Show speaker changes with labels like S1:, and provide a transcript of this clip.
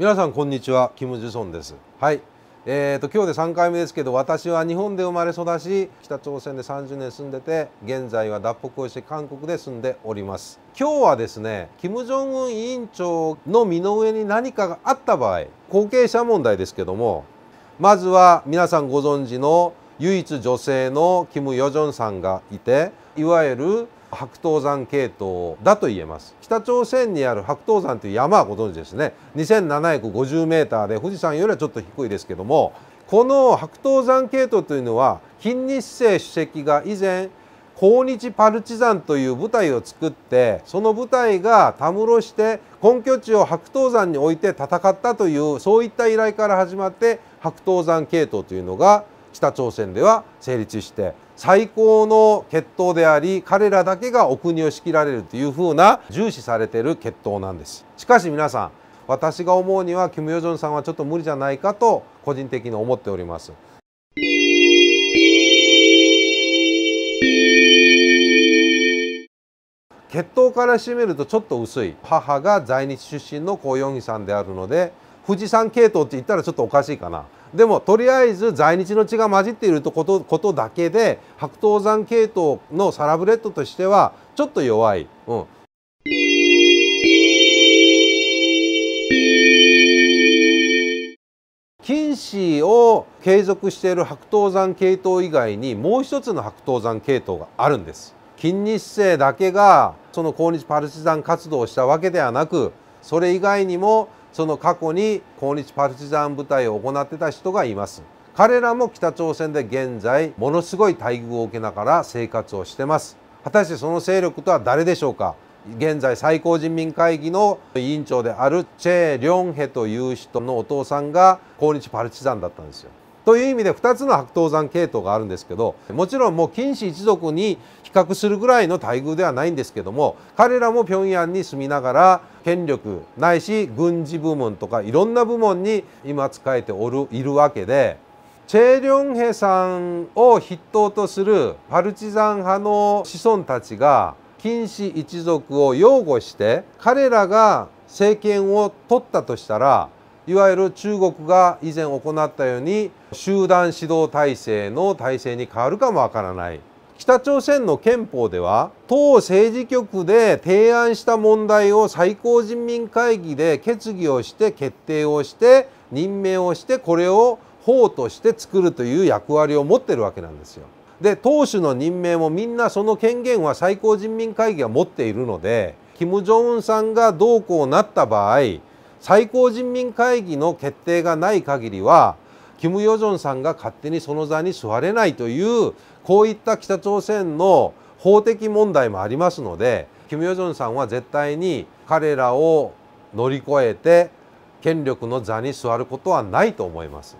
S1: 皆さんこんにちはキム・ジュソンですはいえーと、と今日で3回目ですけど私は日本で生まれ育ち北朝鮮で30年住んでて現在は脱北をして韓国で住んでおります今日はですね金正恩委員長の身の上に何かがあった場合後継者問題ですけどもまずは皆さんご存知の唯一女性のキム・ヨジョンさんがいていわゆる白頭山系統だと言えます北朝鮮にある白頭山という山はご存知ですね2750 m で富士山よりはちょっと低いですけどもこの白頭山系統というのは金日成主席が以前抗日パルチザンという部隊を作ってその部隊がたむろして根拠地を白頭山に置いて戦ったというそういった依頼から始まって白頭山系統というのが北朝鮮では成立して最高の血統であり彼らだけがお国を仕切られるというふうな重視されてる血統なんですしかし皆さん私が思うには金与正さんはちょっと無理じゃないかと個人的に思っております血統から占めるとちょっと薄い母が在日出身の高陽義さんであるので富士山系統って言ったらちょっとおかしいかなでもとりあえず在日の血が混じっているとことことだけで白頭山系統のサラブレッドとしてはちょっと弱い。うん、を継続している白頭山系統以外にもう一つの白頭山系統があるんです。金日成だけがその抗日パルチザン活動をしたわけではなくそれ以外にもその過去に抗日パルチザン部隊を行ってた人がいます彼らも北朝鮮で現在ものすごい待遇を受けながら生活をしてます果たしてその勢力とは誰でしょうか現在最高人民会議の委員長であるチェ・リョンヘという人のお父さんが抗日パルチザンだったんですよという意味で2つの白頭山系統があるんですけどもちろんもう金氏一族に比較するぐらいの待遇ではないんですけども彼らも平壌に住みながら権力ないし軍事部門とかいろんな部門に今仕えておるいるわけでチェ・リョンヘさんを筆頭とするパルチザン派の子孫たちが金氏一族を擁護して彼らが政権を取ったとしたらいわゆる中国が以前行ったように集団指導体制の体制に変わるかもわからない北朝鮮の憲法では党政治局で提案した問題を最高人民会議で決議をして決定をして任命をしてこれを法として作るという役割を持ってるわけなんですよ。で党首の任命もみんなその権限は最高人民会議が持っているので金正恩さんがどうこうなった場合最高人民会議の決定がない限りはキム・ヨジョンさんが勝手にその座に座れないというこういった北朝鮮の法的問題もありますのでキム・ヨジョンさんは絶対に彼らを乗り越えて権力の座に座ることはないと思います。